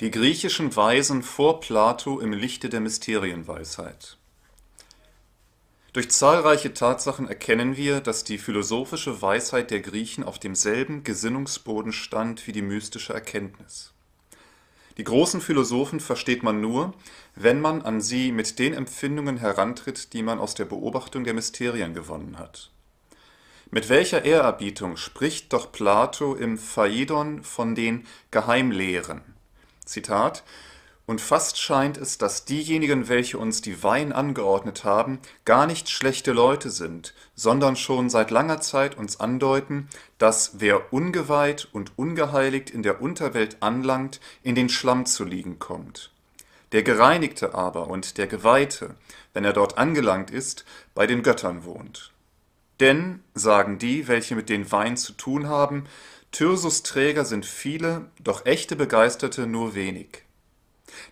Die griechischen Weisen vor Plato im Lichte der Mysterienweisheit. Durch zahlreiche Tatsachen erkennen wir, dass die philosophische Weisheit der Griechen auf demselben Gesinnungsboden stand wie die mystische Erkenntnis. Die großen Philosophen versteht man nur, wenn man an sie mit den Empfindungen herantritt, die man aus der Beobachtung der Mysterien gewonnen hat. Mit welcher Ehrerbietung spricht doch Plato im Phaidon von den Geheimlehren, Zitat, und fast scheint es, dass diejenigen, welche uns die Wein angeordnet haben, gar nicht schlechte Leute sind, sondern schon seit langer Zeit uns andeuten, dass wer ungeweiht und ungeheiligt in der Unterwelt anlangt, in den Schlamm zu liegen kommt. Der Gereinigte aber und der Geweihte, wenn er dort angelangt ist, bei den Göttern wohnt. Denn, sagen die, welche mit den Wein zu tun haben, Thyrsus-Träger sind viele, doch echte Begeisterte nur wenig.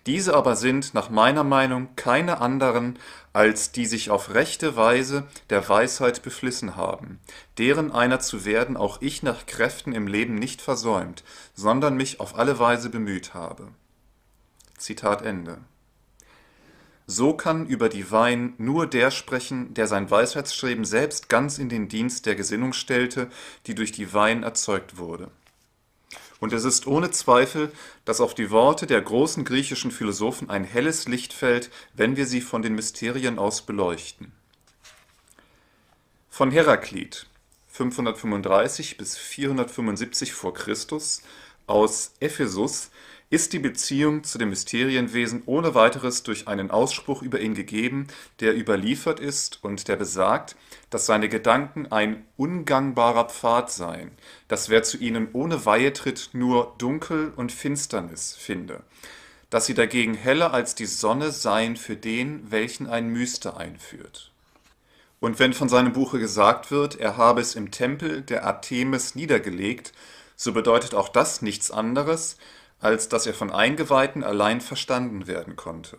Diese aber sind nach meiner Meinung keine anderen, als die sich auf rechte Weise der Weisheit beflissen haben, deren einer zu werden auch ich nach Kräften im Leben nicht versäumt, sondern mich auf alle Weise bemüht habe. “Zitat Ende so kann über die Wein nur der sprechen, der sein Weisheitsstreben selbst ganz in den Dienst der Gesinnung stellte, die durch die Wein erzeugt wurde. Und es ist ohne Zweifel, dass auf die Worte der großen griechischen Philosophen ein helles Licht fällt, wenn wir sie von den Mysterien aus beleuchten. Von Heraklit 535 bis 475 v. Chr. aus Ephesus ist die Beziehung zu dem Mysterienwesen ohne weiteres durch einen Ausspruch über ihn gegeben, der überliefert ist und der besagt, dass seine Gedanken ein ungangbarer Pfad seien, dass wer zu ihnen ohne Weihe tritt, nur Dunkel und Finsternis finde, dass sie dagegen heller als die Sonne seien für den, welchen ein Myster einführt. Und wenn von seinem Buche gesagt wird, er habe es im Tempel der Artemis niedergelegt, so bedeutet auch das nichts anderes, als dass er von Eingeweihten allein verstanden werden konnte.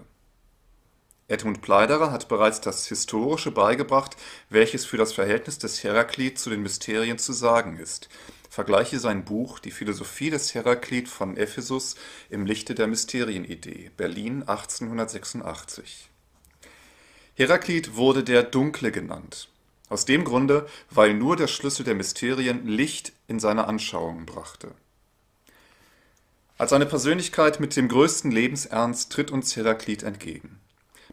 Edmund Pleiderer hat bereits das Historische beigebracht, welches für das Verhältnis des Heraklit zu den Mysterien zu sagen ist. Vergleiche sein Buch Die Philosophie des Heraklit von Ephesus im Lichte der Mysterienidee, Berlin 1886. Heraklit wurde der Dunkle genannt. Aus dem Grunde, weil nur der Schlüssel der Mysterien Licht in seine Anschauungen brachte als eine Persönlichkeit mit dem größten Lebensernst tritt uns Heraklit entgegen.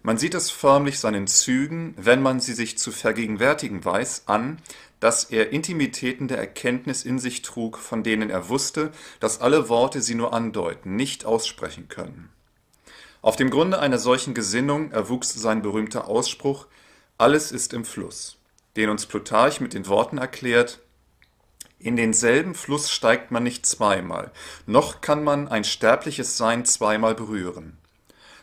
Man sieht es förmlich seinen Zügen, wenn man sie sich zu vergegenwärtigen weiß, an, dass er Intimitäten der Erkenntnis in sich trug, von denen er wusste, dass alle Worte sie nur andeuten, nicht aussprechen können. Auf dem Grunde einer solchen Gesinnung erwuchs sein berühmter Ausspruch Alles ist im Fluss, den uns Plutarch mit den Worten erklärt in denselben Fluss steigt man nicht zweimal, noch kann man ein sterbliches Sein zweimal berühren.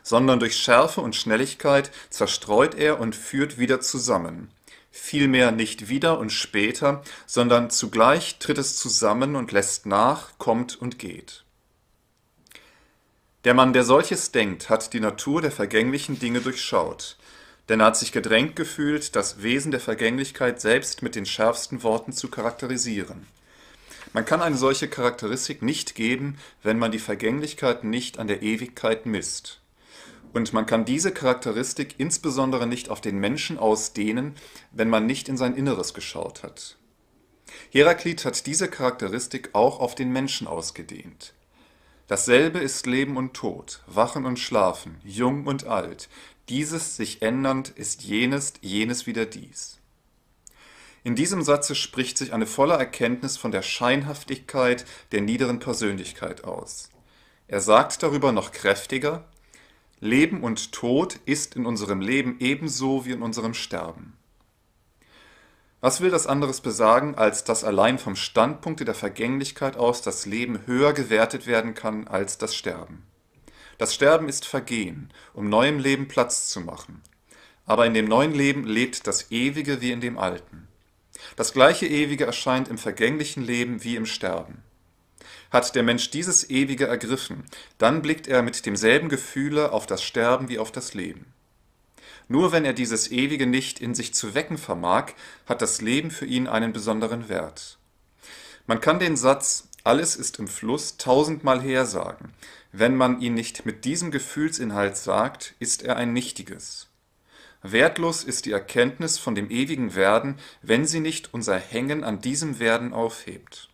Sondern durch Schärfe und Schnelligkeit zerstreut er und führt wieder zusammen. Vielmehr nicht wieder und später, sondern zugleich tritt es zusammen und lässt nach, kommt und geht. Der Mann, der solches denkt, hat die Natur der vergänglichen Dinge durchschaut denn er hat sich gedrängt gefühlt, das Wesen der Vergänglichkeit selbst mit den schärfsten Worten zu charakterisieren. Man kann eine solche Charakteristik nicht geben, wenn man die Vergänglichkeit nicht an der Ewigkeit misst. Und man kann diese Charakteristik insbesondere nicht auf den Menschen ausdehnen, wenn man nicht in sein Inneres geschaut hat. Heraklit hat diese Charakteristik auch auf den Menschen ausgedehnt. Dasselbe ist Leben und Tod, Wachen und Schlafen, Jung und Alt, dieses sich ändernd ist jenes, jenes wieder dies. In diesem Satze spricht sich eine volle Erkenntnis von der Scheinhaftigkeit der niederen Persönlichkeit aus. Er sagt darüber noch kräftiger, Leben und Tod ist in unserem Leben ebenso wie in unserem Sterben. Was will das anderes besagen, als dass allein vom Standpunkte der Vergänglichkeit aus das Leben höher gewertet werden kann als das Sterben? Das Sterben ist Vergehen, um neuem Leben Platz zu machen. Aber in dem neuen Leben lebt das Ewige wie in dem alten. Das gleiche Ewige erscheint im vergänglichen Leben wie im Sterben. Hat der Mensch dieses Ewige ergriffen, dann blickt er mit demselben Gefühle auf das Sterben wie auf das Leben. Nur wenn er dieses ewige Nicht in sich zu wecken vermag, hat das Leben für ihn einen besonderen Wert. Man kann den Satz alles ist im Fluss tausendmal hersagen. Wenn man ihn nicht mit diesem Gefühlsinhalt sagt, ist er ein nichtiges. Wertlos ist die Erkenntnis von dem ewigen Werden, wenn sie nicht unser Hängen an diesem Werden aufhebt.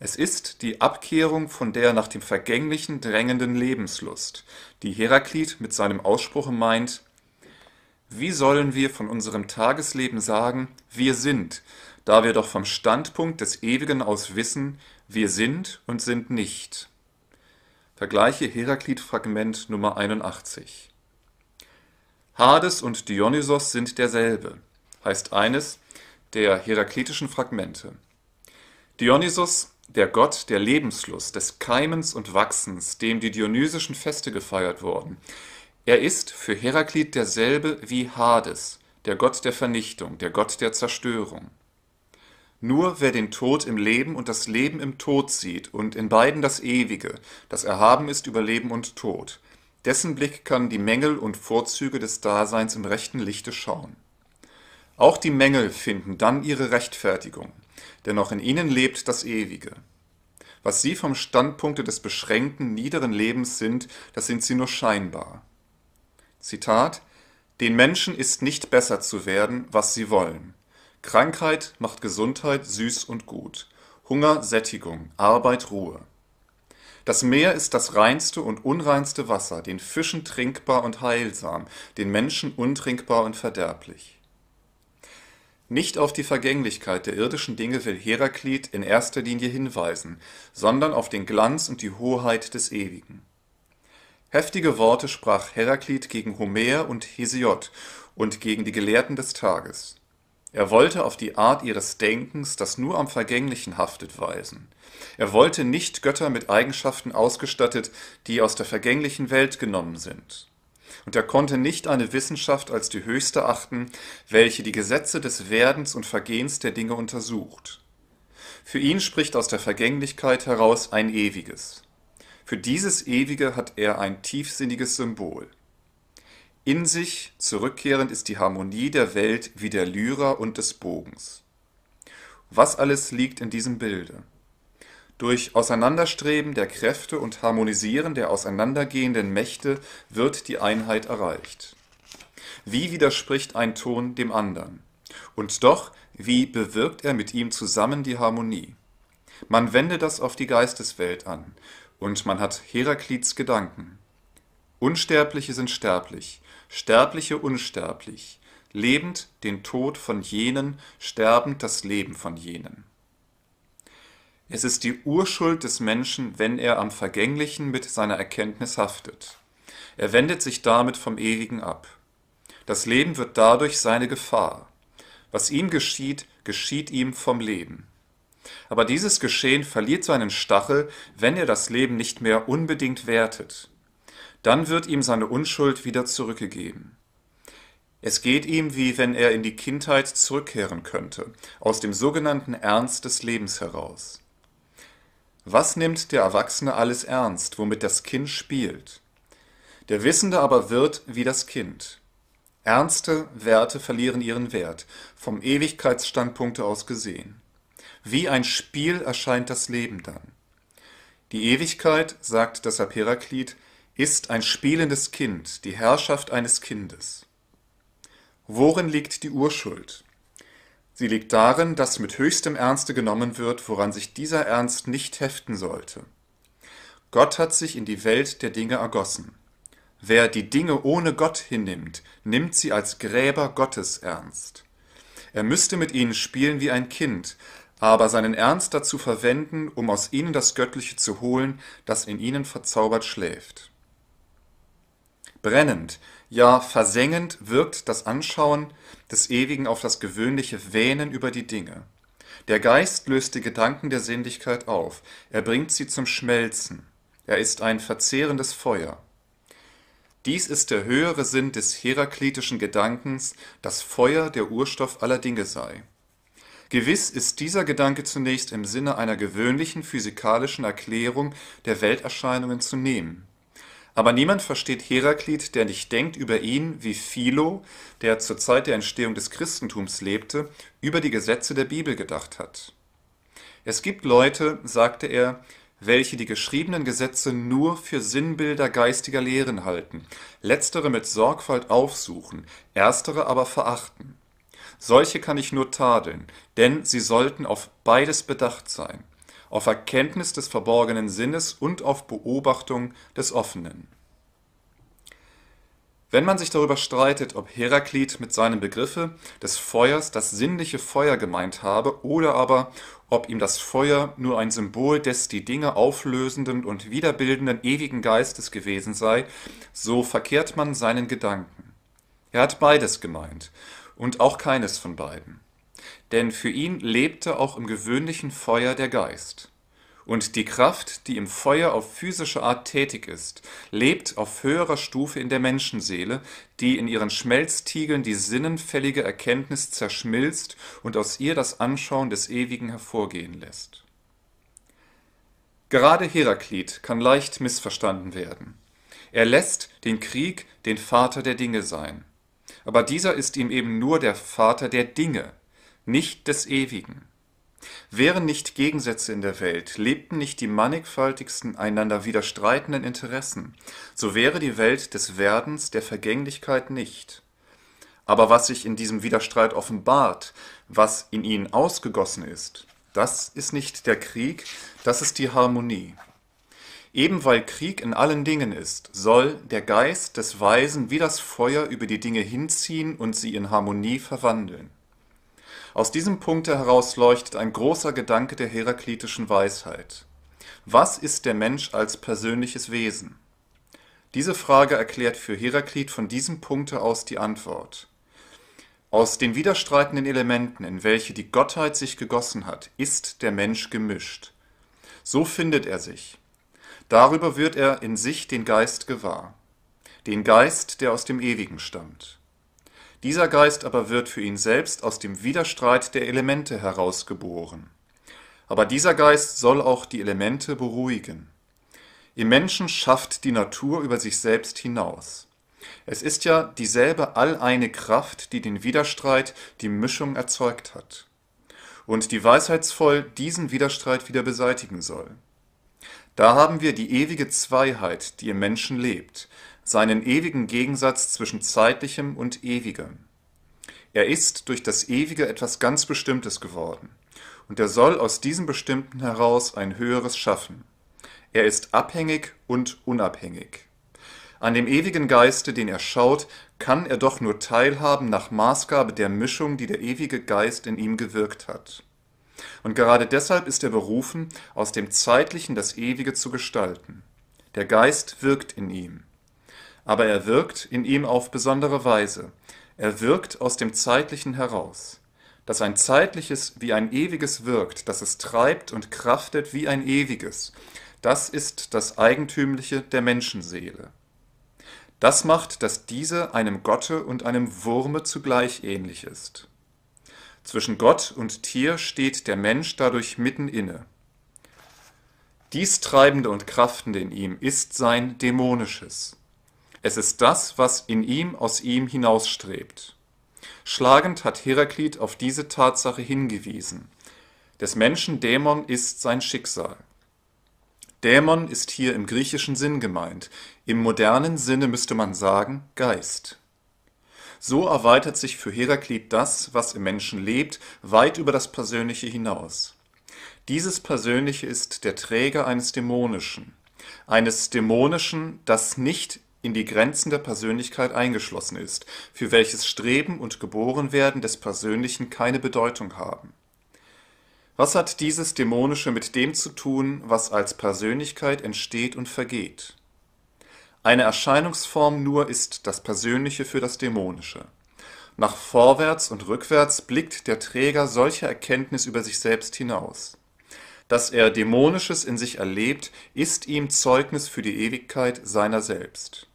Es ist die Abkehrung von der nach dem Vergänglichen drängenden Lebenslust, die Heraklit mit seinem Ausspruche meint, wie sollen wir von unserem Tagesleben sagen, wir sind, da wir doch vom Standpunkt des Ewigen aus wissen, wir sind und sind nicht? Vergleiche Heraklit Fragment Nummer 81. Hades und Dionysos sind derselbe, heißt eines der heraklitischen Fragmente. Dionysos, der Gott der Lebenslust, des Keimens und Wachsens, dem die dionysischen Feste gefeiert wurden, er ist für Heraklit derselbe wie Hades, der Gott der Vernichtung, der Gott der Zerstörung. Nur wer den Tod im Leben und das Leben im Tod sieht und in beiden das Ewige, das erhaben ist über Leben und Tod, dessen Blick kann die Mängel und Vorzüge des Daseins im rechten Lichte schauen. Auch die Mängel finden dann ihre Rechtfertigung, denn auch in ihnen lebt das Ewige. Was sie vom Standpunkte des beschränkten, niederen Lebens sind, das sind sie nur scheinbar. Zitat Den Menschen ist nicht besser zu werden, was sie wollen. Krankheit macht Gesundheit süß und gut, Hunger Sättigung, Arbeit Ruhe. Das Meer ist das reinste und unreinste Wasser, den Fischen trinkbar und heilsam, den Menschen untrinkbar und verderblich. Nicht auf die Vergänglichkeit der irdischen Dinge will Heraklit in erster Linie hinweisen, sondern auf den Glanz und die Hoheit des Ewigen. Heftige Worte sprach Heraklit gegen Homer und Hesiod und gegen die Gelehrten des Tages. Er wollte auf die Art ihres Denkens, das nur am Vergänglichen haftet, weisen. Er wollte nicht Götter mit Eigenschaften ausgestattet, die aus der vergänglichen Welt genommen sind. Und er konnte nicht eine Wissenschaft als die höchste achten, welche die Gesetze des Werdens und Vergehens der Dinge untersucht. Für ihn spricht aus der Vergänglichkeit heraus ein ewiges. Für dieses Ewige hat er ein tiefsinniges Symbol. In sich zurückkehrend ist die Harmonie der Welt wie der Lyra und des Bogens. Was alles liegt in diesem Bilde? Durch Auseinanderstreben der Kräfte und Harmonisieren der auseinandergehenden Mächte wird die Einheit erreicht. Wie widerspricht ein Ton dem anderen? Und doch, wie bewirkt er mit ihm zusammen die Harmonie? Man wende das auf die Geisteswelt an und man hat Heraklits Gedanken. Unsterbliche sind sterblich, Sterbliche unsterblich, lebend den Tod von jenen, sterbend das Leben von jenen. Es ist die Urschuld des Menschen, wenn er am Vergänglichen mit seiner Erkenntnis haftet. Er wendet sich damit vom Ewigen ab. Das Leben wird dadurch seine Gefahr. Was ihm geschieht, geschieht ihm vom Leben. Aber dieses Geschehen verliert seinen Stachel, wenn er das Leben nicht mehr unbedingt wertet. Dann wird ihm seine Unschuld wieder zurückgegeben. Es geht ihm, wie wenn er in die Kindheit zurückkehren könnte, aus dem sogenannten Ernst des Lebens heraus. Was nimmt der Erwachsene alles ernst, womit das Kind spielt? Der Wissende aber wird wie das Kind. Ernste Werte verlieren ihren Wert, vom Ewigkeitsstandpunkte aus gesehen. Wie ein Spiel erscheint das Leben dann. Die Ewigkeit, sagt deshalb Heraklit, ist ein spielendes Kind, die Herrschaft eines Kindes. Worin liegt die Urschuld? Sie liegt darin, dass mit höchstem Ernste genommen wird, woran sich dieser Ernst nicht heften sollte. Gott hat sich in die Welt der Dinge ergossen. Wer die Dinge ohne Gott hinnimmt, nimmt sie als Gräber Gottes ernst. Er müsste mit ihnen spielen wie ein Kind, aber seinen Ernst dazu verwenden, um aus ihnen das Göttliche zu holen, das in ihnen verzaubert schläft. Brennend, ja versengend wirkt das Anschauen des Ewigen auf das gewöhnliche Wähnen über die Dinge. Der Geist löst die Gedanken der Sinnlichkeit auf, er bringt sie zum Schmelzen, er ist ein verzehrendes Feuer. Dies ist der höhere Sinn des heraklitischen Gedankens, dass Feuer der Urstoff aller Dinge sei. Gewiss ist dieser Gedanke zunächst im Sinne einer gewöhnlichen physikalischen Erklärung der Welterscheinungen zu nehmen. Aber niemand versteht Heraklit, der nicht denkt über ihn, wie Philo, der zur Zeit der Entstehung des Christentums lebte, über die Gesetze der Bibel gedacht hat. Es gibt Leute, sagte er, welche die geschriebenen Gesetze nur für Sinnbilder geistiger Lehren halten, letztere mit Sorgfalt aufsuchen, erstere aber verachten. Solche kann ich nur tadeln, denn sie sollten auf beides bedacht sein, auf Erkenntnis des verborgenen Sinnes und auf Beobachtung des Offenen. Wenn man sich darüber streitet, ob Heraklit mit seinem Begriffe des Feuers das sinnliche Feuer gemeint habe oder aber ob ihm das Feuer nur ein Symbol des die Dinge auflösenden und wiederbildenden ewigen Geistes gewesen sei, so verkehrt man seinen Gedanken. Er hat beides gemeint, und auch keines von beiden. Denn für ihn lebte auch im gewöhnlichen Feuer der Geist. Und die Kraft, die im Feuer auf physische Art tätig ist, lebt auf höherer Stufe in der Menschenseele, die in ihren Schmelztiegeln die sinnenfällige Erkenntnis zerschmilzt und aus ihr das Anschauen des Ewigen hervorgehen lässt. Gerade Heraklit kann leicht missverstanden werden. Er lässt den Krieg den Vater der Dinge sein aber dieser ist ihm eben nur der Vater der Dinge, nicht des Ewigen. Wären nicht Gegensätze in der Welt, lebten nicht die mannigfaltigsten einander widerstreitenden Interessen, so wäre die Welt des Werdens der Vergänglichkeit nicht. Aber was sich in diesem Widerstreit offenbart, was in ihnen ausgegossen ist, das ist nicht der Krieg, das ist die Harmonie. Eben weil Krieg in allen Dingen ist, soll der Geist des Weisen wie das Feuer über die Dinge hinziehen und sie in Harmonie verwandeln. Aus diesem Punkte heraus leuchtet ein großer Gedanke der heraklitischen Weisheit. Was ist der Mensch als persönliches Wesen? Diese Frage erklärt für Heraklit von diesem Punkte aus die Antwort. Aus den widerstreitenden Elementen, in welche die Gottheit sich gegossen hat, ist der Mensch gemischt. So findet er sich. Darüber wird er in sich den Geist gewahr, den Geist, der aus dem Ewigen stammt. Dieser Geist aber wird für ihn selbst aus dem Widerstreit der Elemente herausgeboren. Aber dieser Geist soll auch die Elemente beruhigen. Im Menschen schafft die Natur über sich selbst hinaus. Es ist ja dieselbe alleine Kraft, die den Widerstreit, die Mischung erzeugt hat. Und die weisheitsvoll diesen Widerstreit wieder beseitigen soll. Da haben wir die ewige Zweiheit, die im Menschen lebt, seinen ewigen Gegensatz zwischen Zeitlichem und Ewigem. Er ist durch das Ewige etwas ganz Bestimmtes geworden, und er soll aus diesem Bestimmten heraus ein Höheres schaffen. Er ist abhängig und unabhängig. An dem ewigen Geiste, den er schaut, kann er doch nur teilhaben nach Maßgabe der Mischung, die der ewige Geist in ihm gewirkt hat. Und gerade deshalb ist er berufen, aus dem Zeitlichen das Ewige zu gestalten. Der Geist wirkt in ihm. Aber er wirkt in ihm auf besondere Weise. Er wirkt aus dem Zeitlichen heraus. Dass ein Zeitliches wie ein Ewiges wirkt, dass es treibt und kraftet wie ein Ewiges, das ist das Eigentümliche der Menschenseele. Das macht, dass diese einem Gotte und einem Wurme zugleich ähnlich ist. Zwischen Gott und Tier steht der Mensch dadurch mitten inne. Dies Treibende und Kraftende in ihm ist sein Dämonisches. Es ist das, was in ihm aus ihm hinausstrebt. Schlagend hat Heraklit auf diese Tatsache hingewiesen. Des Menschen Dämon ist sein Schicksal. Dämon ist hier im griechischen Sinn gemeint. Im modernen Sinne müsste man sagen Geist. So erweitert sich für Heraklit das, was im Menschen lebt, weit über das Persönliche hinaus. Dieses Persönliche ist der Träger eines Dämonischen, eines Dämonischen, das nicht in die Grenzen der Persönlichkeit eingeschlossen ist, für welches Streben und Geborenwerden des Persönlichen keine Bedeutung haben. Was hat dieses Dämonische mit dem zu tun, was als Persönlichkeit entsteht und vergeht? Eine Erscheinungsform nur ist das Persönliche für das Dämonische. Nach vorwärts und rückwärts blickt der Träger solcher Erkenntnis über sich selbst hinaus. Dass er Dämonisches in sich erlebt, ist ihm Zeugnis für die Ewigkeit seiner selbst.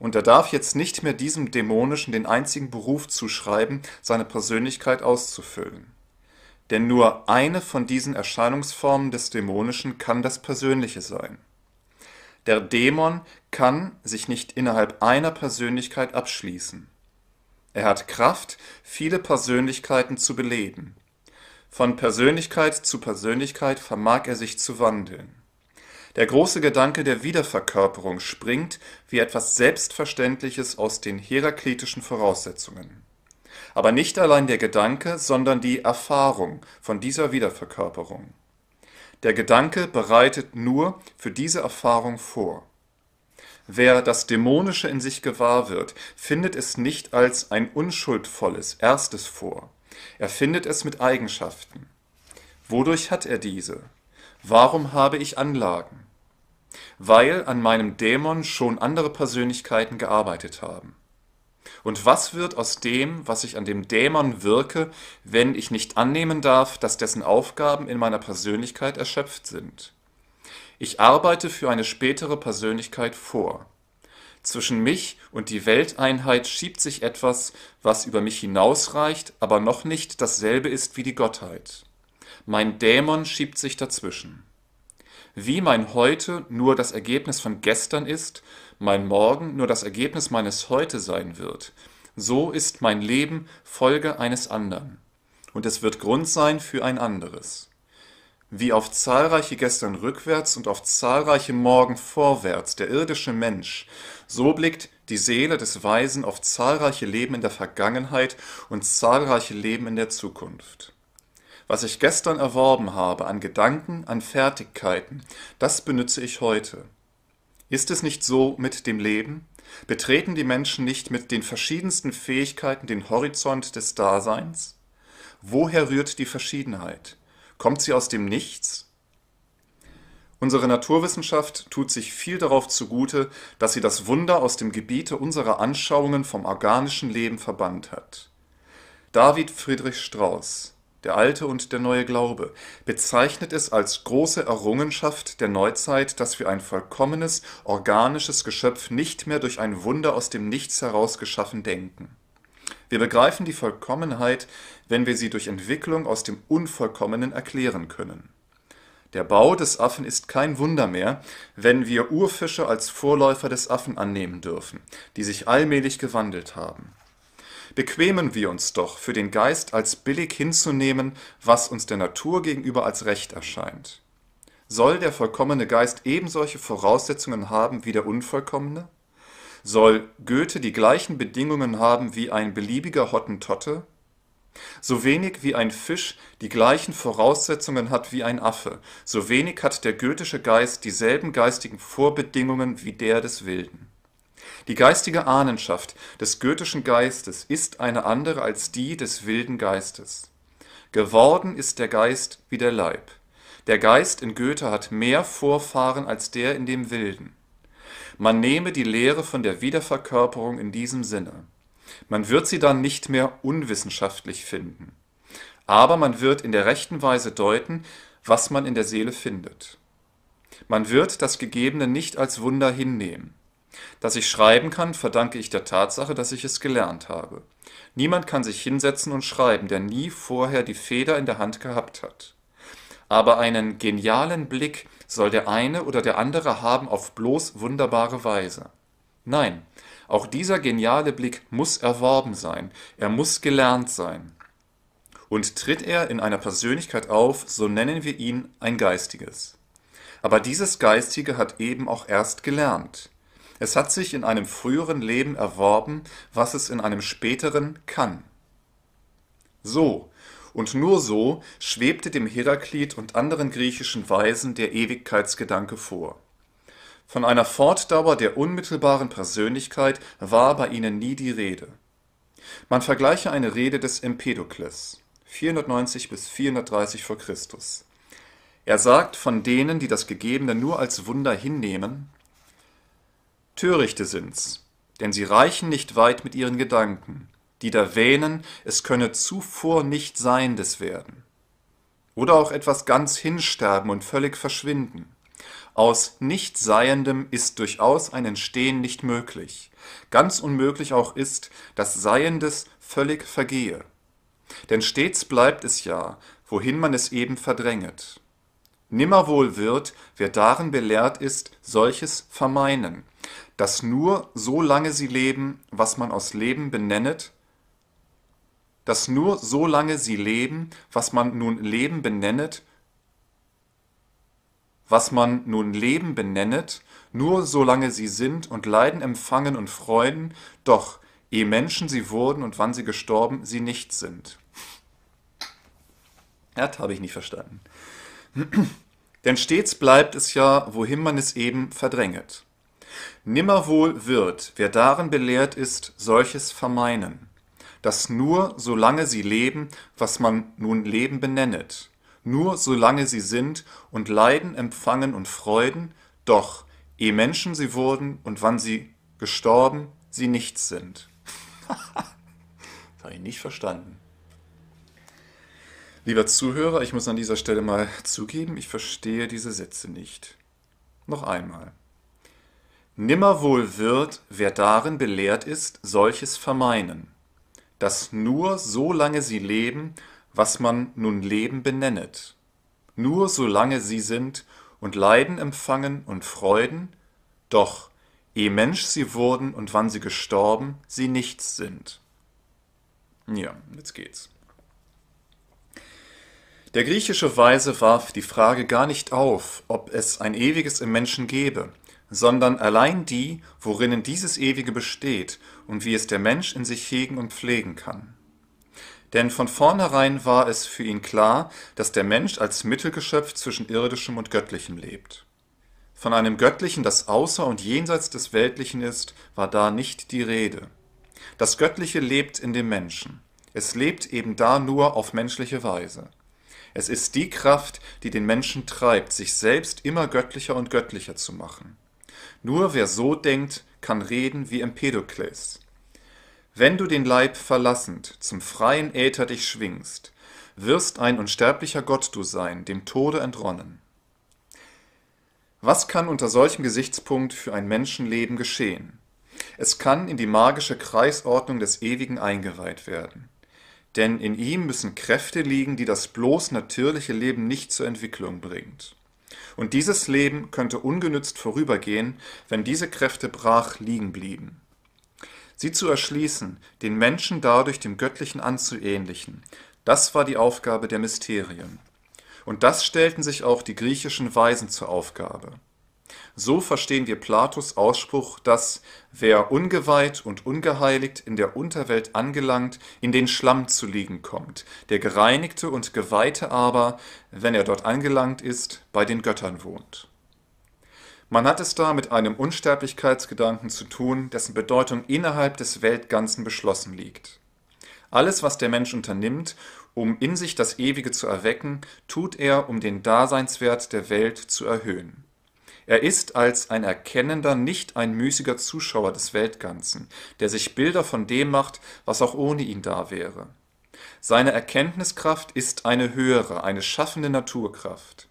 Und er darf jetzt nicht mehr diesem Dämonischen den einzigen Beruf zuschreiben, seine Persönlichkeit auszufüllen. Denn nur eine von diesen Erscheinungsformen des Dämonischen kann das Persönliche sein. Der Dämon kann sich nicht innerhalb einer Persönlichkeit abschließen. Er hat Kraft, viele Persönlichkeiten zu beleben. Von Persönlichkeit zu Persönlichkeit vermag er sich zu wandeln. Der große Gedanke der Wiederverkörperung springt wie etwas Selbstverständliches aus den heraklitischen Voraussetzungen. Aber nicht allein der Gedanke, sondern die Erfahrung von dieser Wiederverkörperung. Der Gedanke bereitet nur für diese Erfahrung vor. Wer das Dämonische in sich gewahr wird, findet es nicht als ein unschuldvolles Erstes vor. Er findet es mit Eigenschaften. Wodurch hat er diese? Warum habe ich Anlagen? Weil an meinem Dämon schon andere Persönlichkeiten gearbeitet haben. Und was wird aus dem, was ich an dem Dämon wirke, wenn ich nicht annehmen darf, dass dessen Aufgaben in meiner Persönlichkeit erschöpft sind? Ich arbeite für eine spätere Persönlichkeit vor. Zwischen mich und die Welteinheit schiebt sich etwas, was über mich hinausreicht, aber noch nicht dasselbe ist wie die Gottheit. Mein Dämon schiebt sich dazwischen. Wie mein Heute nur das Ergebnis von gestern ist, mein Morgen nur das Ergebnis meines Heute sein wird, so ist mein Leben Folge eines anderen, und es wird Grund sein für ein anderes. Wie auf zahlreiche Gestern rückwärts und auf zahlreiche Morgen vorwärts der irdische Mensch, so blickt die Seele des Weisen auf zahlreiche Leben in der Vergangenheit und zahlreiche Leben in der Zukunft. Was ich gestern erworben habe an Gedanken, an Fertigkeiten, das benütze ich heute. Ist es nicht so mit dem Leben? Betreten die Menschen nicht mit den verschiedensten Fähigkeiten den Horizont des Daseins? Woher rührt die Verschiedenheit? Kommt sie aus dem Nichts? Unsere Naturwissenschaft tut sich viel darauf zugute, dass sie das Wunder aus dem Gebiete unserer Anschauungen vom organischen Leben verbannt hat. David Friedrich Strauss, der alte und der neue Glaube, bezeichnet es als große Errungenschaft der Neuzeit, dass wir ein vollkommenes, organisches Geschöpf nicht mehr durch ein Wunder aus dem Nichts heraus geschaffen denken. Wir begreifen die Vollkommenheit, wenn wir sie durch Entwicklung aus dem Unvollkommenen erklären können. Der Bau des Affen ist kein Wunder mehr, wenn wir Urfische als Vorläufer des Affen annehmen dürfen, die sich allmählich gewandelt haben. Bequemen wir uns doch, für den Geist als billig hinzunehmen, was uns der Natur gegenüber als recht erscheint. Soll der vollkommene Geist eben solche Voraussetzungen haben wie der unvollkommene? Soll Goethe die gleichen Bedingungen haben wie ein beliebiger Hottentotte? So wenig wie ein Fisch die gleichen Voraussetzungen hat wie ein Affe, so wenig hat der goethische Geist dieselben geistigen Vorbedingungen wie der des Wilden. Die geistige Ahnenschaft des goethischen Geistes ist eine andere als die des wilden Geistes. Geworden ist der Geist wie der Leib. Der Geist in Goethe hat mehr Vorfahren als der in dem Wilden. Man nehme die Lehre von der Wiederverkörperung in diesem Sinne. Man wird sie dann nicht mehr unwissenschaftlich finden. Aber man wird in der rechten Weise deuten, was man in der Seele findet. Man wird das Gegebene nicht als Wunder hinnehmen. Dass ich schreiben kann, verdanke ich der Tatsache, dass ich es gelernt habe. Niemand kann sich hinsetzen und schreiben, der nie vorher die Feder in der Hand gehabt hat. Aber einen genialen Blick soll der eine oder der andere haben auf bloß wunderbare Weise. Nein, auch dieser geniale Blick muss erworben sein, er muss gelernt sein. Und tritt er in einer Persönlichkeit auf, so nennen wir ihn ein Geistiges. Aber dieses Geistige hat eben auch erst gelernt. Es hat sich in einem früheren Leben erworben, was es in einem späteren kann. So und nur so schwebte dem Heraklit und anderen griechischen Weisen der Ewigkeitsgedanke vor. Von einer Fortdauer der unmittelbaren Persönlichkeit war bei ihnen nie die Rede. Man vergleiche eine Rede des Empedokles, 490 bis 430 vor Christus. Er sagt von denen, die das Gegebene nur als Wunder hinnehmen, Törichte sind's, denn sie reichen nicht weit mit ihren Gedanken die da wähnen, es könne zuvor nicht Seiendes werden. Oder auch etwas ganz hinsterben und völlig verschwinden. Aus Nichtseiendem ist durchaus ein Entstehen nicht möglich. Ganz unmöglich auch ist, dass Seiendes völlig vergehe. Denn stets bleibt es ja, wohin man es eben verdränget. Nimmerwohl wird, wer darin belehrt ist, solches vermeinen, dass nur so lange sie leben, was man aus Leben benennet, dass nur so lange sie leben, was man nun Leben benennet, was man nun Leben benennet, nur so lange sie sind und Leiden empfangen und Freuden, doch ehe Menschen sie wurden und wann sie gestorben, sie nicht sind. Das habe ich nicht verstanden. Denn stets bleibt es ja, wohin man es eben verdränget. Nimmerwohl wird, wer darin belehrt ist, solches vermeinen dass nur solange sie leben, was man nun Leben benennet, nur solange sie sind und Leiden empfangen und Freuden, doch, eh Menschen sie wurden und wann sie gestorben, sie nichts sind. das habe ich nicht verstanden. Lieber Zuhörer, ich muss an dieser Stelle mal zugeben, ich verstehe diese Sätze nicht. Noch einmal. Nimmer wohl wird, wer darin belehrt ist, solches vermeinen dass nur so lange sie leben, was man nun Leben benennet. Nur so lange sie sind und Leiden empfangen und Freuden, doch eh Mensch sie wurden und wann sie gestorben, sie nichts sind. Ja, jetzt geht's. Der griechische Weise warf die Frage gar nicht auf, ob es ein ewiges im Menschen gebe, sondern allein die, worinnen dieses ewige besteht und wie es der Mensch in sich hegen und pflegen kann. Denn von vornherein war es für ihn klar, dass der Mensch als Mittelgeschöpf zwischen irdischem und göttlichem lebt. Von einem Göttlichen, das außer und jenseits des Weltlichen ist, war da nicht die Rede. Das Göttliche lebt in dem Menschen. Es lebt eben da nur auf menschliche Weise. Es ist die Kraft, die den Menschen treibt, sich selbst immer göttlicher und göttlicher zu machen. Nur wer so denkt, kann reden wie Empedokles. Wenn du den Leib verlassend zum freien Äther dich schwingst, wirst ein unsterblicher Gott du sein, dem Tode entronnen. Was kann unter solchem Gesichtspunkt für ein Menschenleben geschehen? Es kann in die magische Kreisordnung des Ewigen eingeweiht werden. Denn in ihm müssen Kräfte liegen, die das bloß natürliche Leben nicht zur Entwicklung bringt. Und dieses Leben könnte ungenützt vorübergehen, wenn diese Kräfte brach liegen blieben. Sie zu erschließen, den Menschen dadurch dem Göttlichen anzuähnlichen, das war die Aufgabe der Mysterien. Und das stellten sich auch die griechischen Weisen zur Aufgabe. So verstehen wir Platos Ausspruch, dass wer ungeweiht und ungeheiligt in der Unterwelt angelangt, in den Schlamm zu liegen kommt, der gereinigte und geweihte aber, wenn er dort angelangt ist, bei den Göttern wohnt. Man hat es da mit einem Unsterblichkeitsgedanken zu tun, dessen Bedeutung innerhalb des Weltganzen beschlossen liegt. Alles, was der Mensch unternimmt, um in sich das Ewige zu erwecken, tut er, um den Daseinswert der Welt zu erhöhen. Er ist als ein erkennender, nicht ein müßiger Zuschauer des Weltganzen, der sich Bilder von dem macht, was auch ohne ihn da wäre. Seine Erkenntniskraft ist eine höhere, eine schaffende Naturkraft.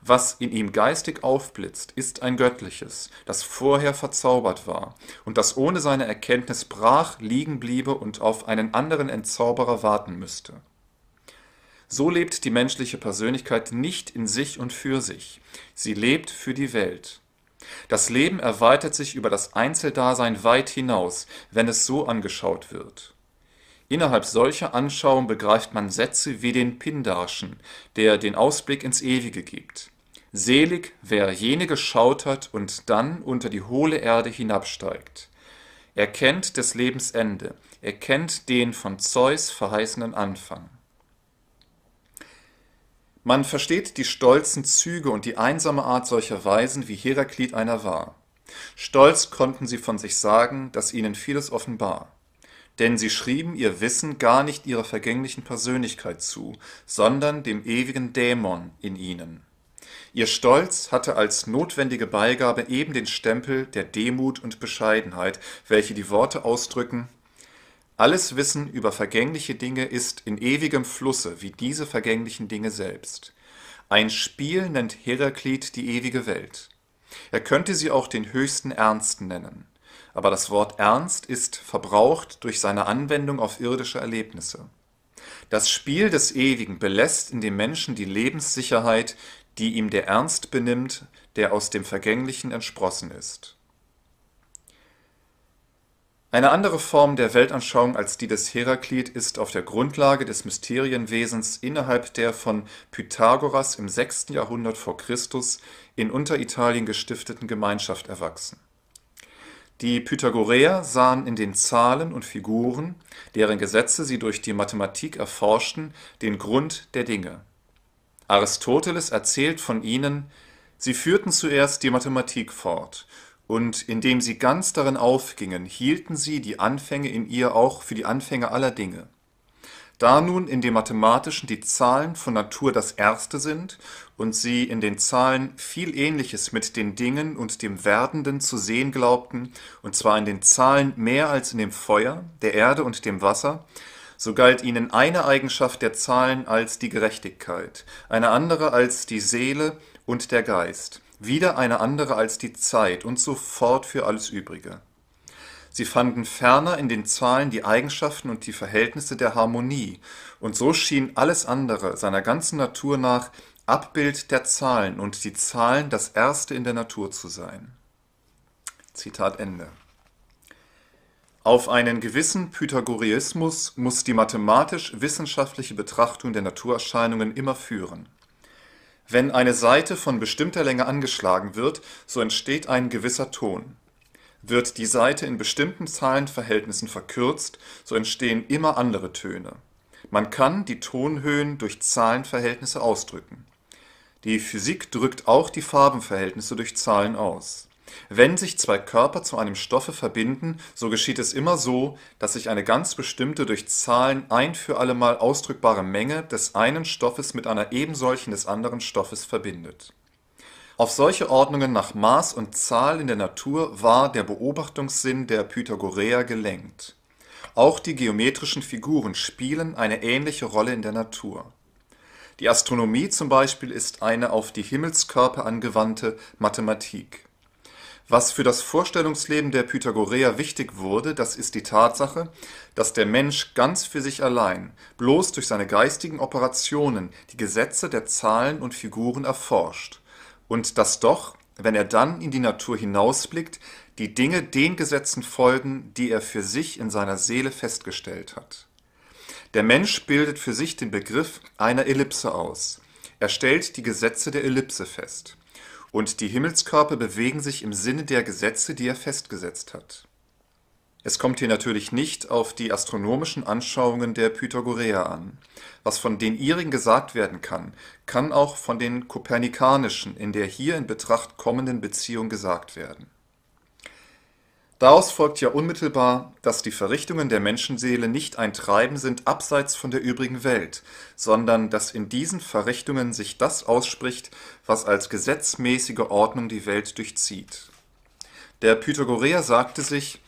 Was in ihm geistig aufblitzt, ist ein göttliches, das vorher verzaubert war und das ohne seine Erkenntnis brach, liegen bliebe und auf einen anderen Entzauberer warten müsste. So lebt die menschliche Persönlichkeit nicht in sich und für sich. Sie lebt für die Welt. Das Leben erweitert sich über das Einzeldasein weit hinaus, wenn es so angeschaut wird. Innerhalb solcher Anschauung begreift man Sätze wie den Pindarschen, der den Ausblick ins Ewige gibt. Selig, wer jene geschaut hat und dann unter die hohle Erde hinabsteigt. Er kennt des Lebens Ende, er kennt den von Zeus verheißenen Anfang. Man versteht die stolzen Züge und die einsame Art solcher Weisen, wie Heraklit einer war. Stolz konnten sie von sich sagen, dass ihnen vieles offenbar. Denn sie schrieben ihr Wissen gar nicht ihrer vergänglichen Persönlichkeit zu, sondern dem ewigen Dämon in ihnen. Ihr Stolz hatte als notwendige Beigabe eben den Stempel der Demut und Bescheidenheit, welche die Worte ausdrücken, alles Wissen über vergängliche Dinge ist in ewigem Flusse wie diese vergänglichen Dinge selbst. Ein Spiel nennt Heraklit die ewige Welt. Er könnte sie auch den höchsten Ernst nennen, aber das Wort Ernst ist verbraucht durch seine Anwendung auf irdische Erlebnisse. Das Spiel des Ewigen belässt in dem Menschen die Lebenssicherheit, die ihm der Ernst benimmt, der aus dem Vergänglichen entsprossen ist. Eine andere Form der Weltanschauung als die des Heraklit ist auf der Grundlage des Mysterienwesens innerhalb der von Pythagoras im 6. Jahrhundert vor Christus in Unteritalien gestifteten Gemeinschaft erwachsen. Die Pythagoreer sahen in den Zahlen und Figuren, deren Gesetze sie durch die Mathematik erforschten, den Grund der Dinge. Aristoteles erzählt von ihnen, Sie führten zuerst die Mathematik fort und indem sie ganz darin aufgingen, hielten sie die Anfänge in ihr auch für die Anfänge aller Dinge. Da nun in dem Mathematischen die Zahlen von Natur das Erste sind und sie in den Zahlen viel Ähnliches mit den Dingen und dem Werdenden zu sehen glaubten, und zwar in den Zahlen mehr als in dem Feuer, der Erde und dem Wasser, so galt ihnen eine Eigenschaft der Zahlen als die Gerechtigkeit, eine andere als die Seele und der Geist, wieder eine andere als die Zeit und sofort für alles Übrige. Sie fanden ferner in den Zahlen die Eigenschaften und die Verhältnisse der Harmonie, und so schien alles andere seiner ganzen Natur nach Abbild der Zahlen und die Zahlen das Erste in der Natur zu sein. Zitat Ende. Auf einen gewissen Pythagoreismus muss die mathematisch-wissenschaftliche Betrachtung der Naturerscheinungen immer führen. Wenn eine Saite von bestimmter Länge angeschlagen wird, so entsteht ein gewisser Ton. Wird die Saite in bestimmten Zahlenverhältnissen verkürzt, so entstehen immer andere Töne. Man kann die Tonhöhen durch Zahlenverhältnisse ausdrücken. Die Physik drückt auch die Farbenverhältnisse durch Zahlen aus wenn sich zwei Körper zu einem Stoffe verbinden, so geschieht es immer so, dass sich eine ganz bestimmte durch Zahlen ein für allemal ausdrückbare Menge des einen Stoffes mit einer ebensolchen des anderen Stoffes verbindet. Auf solche Ordnungen nach Maß und Zahl in der Natur war der Beobachtungssinn der Pythagoreer gelenkt. Auch die geometrischen Figuren spielen eine ähnliche Rolle in der Natur. Die Astronomie zum Beispiel ist eine auf die Himmelskörper angewandte Mathematik was für das Vorstellungsleben der Pythagoreer wichtig wurde, das ist die Tatsache, dass der Mensch ganz für sich allein, bloß durch seine geistigen Operationen, die Gesetze der Zahlen und Figuren erforscht, und dass doch, wenn er dann in die Natur hinausblickt, die Dinge den Gesetzen folgen, die er für sich in seiner Seele festgestellt hat. Der Mensch bildet für sich den Begriff einer Ellipse aus. Er stellt die Gesetze der Ellipse fest und die Himmelskörper bewegen sich im Sinne der Gesetze, die er festgesetzt hat. Es kommt hier natürlich nicht auf die astronomischen Anschauungen der Pythagoreer an. Was von den ihrigen gesagt werden kann, kann auch von den kopernikanischen in der hier in Betracht kommenden Beziehung gesagt werden Daraus folgt ja unmittelbar, dass die Verrichtungen der Menschenseele nicht ein Treiben sind abseits von der übrigen Welt, sondern dass in diesen Verrichtungen sich das ausspricht, was als gesetzmäßige Ordnung die Welt durchzieht. Der Pythagoreer sagte sich,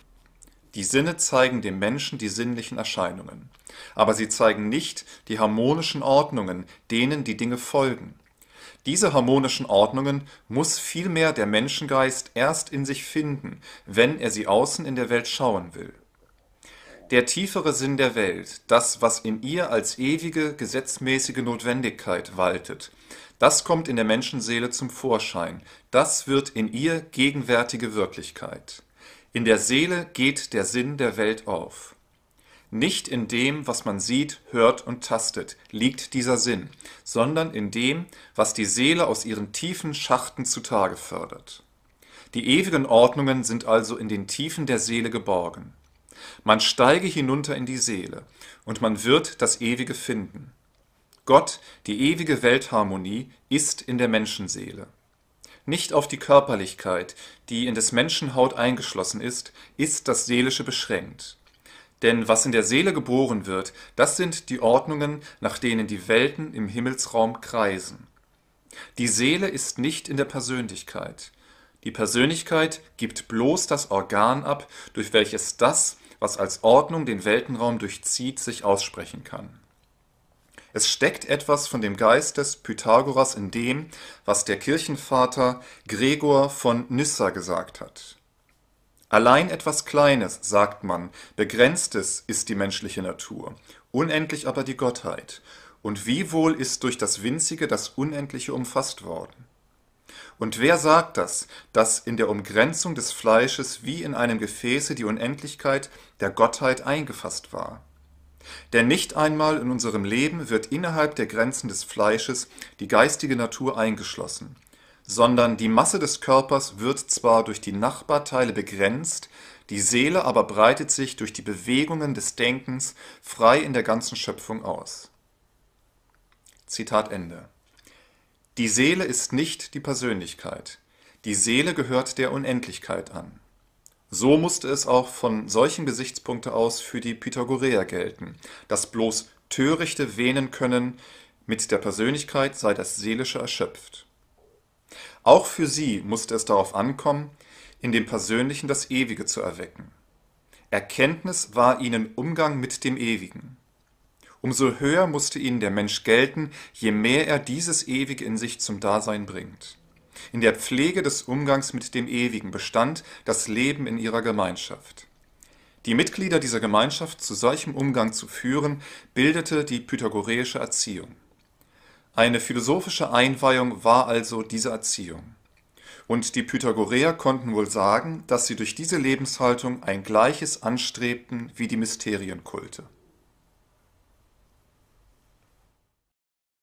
die Sinne zeigen dem Menschen die sinnlichen Erscheinungen, aber sie zeigen nicht die harmonischen Ordnungen, denen die Dinge folgen. Diese harmonischen Ordnungen muss vielmehr der Menschengeist erst in sich finden, wenn er sie außen in der Welt schauen will. Der tiefere Sinn der Welt, das, was in ihr als ewige, gesetzmäßige Notwendigkeit waltet, das kommt in der Menschenseele zum Vorschein, das wird in ihr gegenwärtige Wirklichkeit. In der Seele geht der Sinn der Welt auf nicht in dem, was man sieht, hört und tastet, liegt dieser Sinn, sondern in dem, was die Seele aus ihren tiefen Schachten zutage fördert. Die ewigen Ordnungen sind also in den Tiefen der Seele geborgen. Man steige hinunter in die Seele, und man wird das Ewige finden. Gott, die ewige Weltharmonie, ist in der Menschenseele. Nicht auf die Körperlichkeit, die in des Menschen Haut eingeschlossen ist, ist das Seelische beschränkt. Denn was in der Seele geboren wird, das sind die Ordnungen, nach denen die Welten im Himmelsraum kreisen. Die Seele ist nicht in der Persönlichkeit. Die Persönlichkeit gibt bloß das Organ ab, durch welches das, was als Ordnung den Weltenraum durchzieht, sich aussprechen kann. Es steckt etwas von dem Geist des Pythagoras in dem, was der Kirchenvater Gregor von Nyssa gesagt hat. Allein etwas Kleines, sagt man, Begrenztes ist die menschliche Natur, unendlich aber die Gottheit. Und wie wohl ist durch das Winzige das Unendliche umfasst worden? Und wer sagt das, dass in der Umgrenzung des Fleisches wie in einem Gefäße die Unendlichkeit der Gottheit eingefasst war? Denn nicht einmal in unserem Leben wird innerhalb der Grenzen des Fleisches die geistige Natur eingeschlossen, sondern die Masse des Körpers wird zwar durch die Nachbarteile begrenzt, die Seele aber breitet sich durch die Bewegungen des Denkens frei in der ganzen Schöpfung aus. Zitat Ende. Die Seele ist nicht die Persönlichkeit. Die Seele gehört der Unendlichkeit an. So musste es auch von solchen Gesichtspunkte aus für die Pythagoreer gelten, dass bloß Törichte wähnen können, mit der Persönlichkeit sei das Seelische erschöpft. Auch für sie musste es darauf ankommen, in dem Persönlichen das Ewige zu erwecken. Erkenntnis war ihnen Umgang mit dem Ewigen. Umso höher musste ihnen der Mensch gelten, je mehr er dieses Ewige in sich zum Dasein bringt. In der Pflege des Umgangs mit dem Ewigen bestand das Leben in ihrer Gemeinschaft. Die Mitglieder dieser Gemeinschaft zu solchem Umgang zu führen, bildete die pythagoreische Erziehung. Eine philosophische Einweihung war also diese Erziehung. Und die Pythagoreer konnten wohl sagen, dass sie durch diese Lebenshaltung ein Gleiches anstrebten wie die Mysterienkulte.